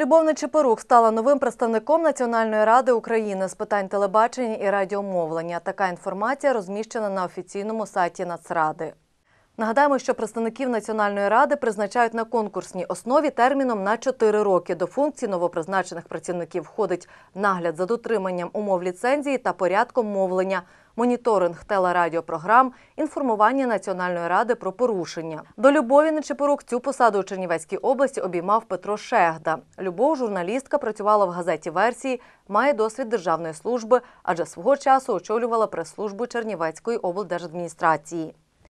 Любов Чепорух стала новим представником Національної ради України з питань телебачення і радіомовлення. Така інформація розміщена на офіційному сайті Нацради. Нагадаємо, що представників Національної ради призначають на конкурсній основі терміном на 4 роки. До функцій новопризначених працівників входить нагляд за дотриманням умов ліцензії та порядком мовлення моніторинг телерадіопрограм, інформування Національної ради про порушення. До Любові Нечепорук цю посаду у Чернівецькій області обіймав Петро Шегда. Любов, журналістка, працювала в газеті версії, має досвід державної служби, адже свого часу очолювала прес-службу Чернівецької облдержадміністрації.